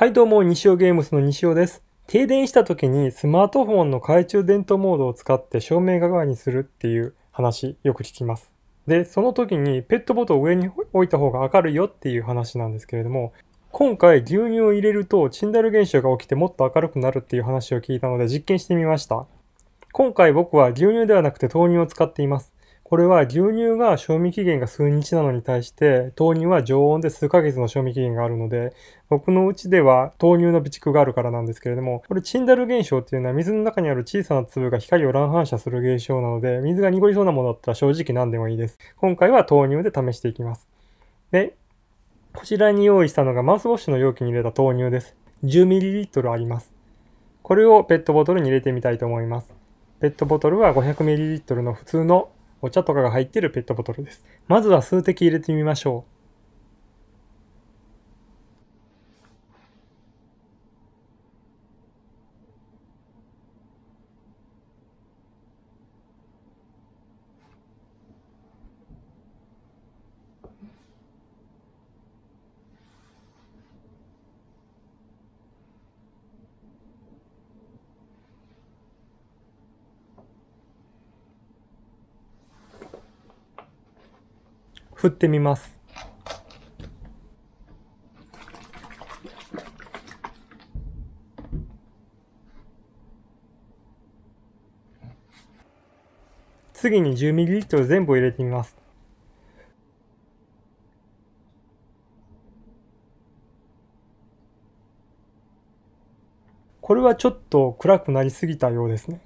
はいどうも、西尾ゲームスの西尾です。停電した時にスマートフォンの懐中電灯モードを使って照明側にするっていう話よく聞きます。で、その時にペットボトルを上に置いた方が明るいよっていう話なんですけれども、今回牛乳を入れるとチンダル現象が起きてもっと明るくなるっていう話を聞いたので実験してみました。今回僕は牛乳ではなくて豆乳を使っています。これは牛乳が賞味期限が数日なのに対して、豆乳は常温で数ヶ月の賞味期限があるので、僕のうちでは豆乳の備蓄があるからなんですけれども、これチンダル現象っていうのは水の中にある小さな粒が光を乱反射する現象なので、水が濁りそうなものだったら正直何でもいいです。今回は豆乳で試していきます。で、こちらに用意したのがマウスウォッシュの容器に入れた豆乳です。10ml あります。これをペットボトルに入れてみたいと思います。ペットボトルは 500ml の普通のお茶とかが入っているペットボトルです。まずは数滴入れてみましょう。振ってみます。次に 10ml 全部入れてみます。これはちょっと暗くなりすぎたようですね。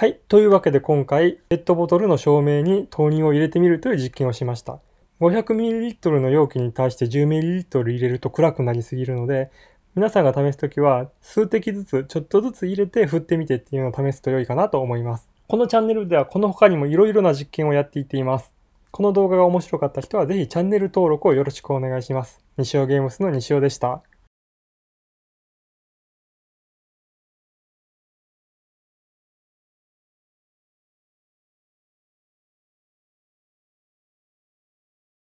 はい。というわけで今回、ペットボトルの照明に豆乳を入れてみるという実験をしました。500ml の容器に対して 10ml 入れると暗くなりすぎるので、皆さんが試すときは、数滴ずつ、ちょっとずつ入れて振ってみてっていうのを試すと良いかなと思います。このチャンネルではこの他にも色々な実験をやっていっています。この動画が面白かった人はぜひチャンネル登録をよろしくお願いします。西尾ゲームスの西尾でした。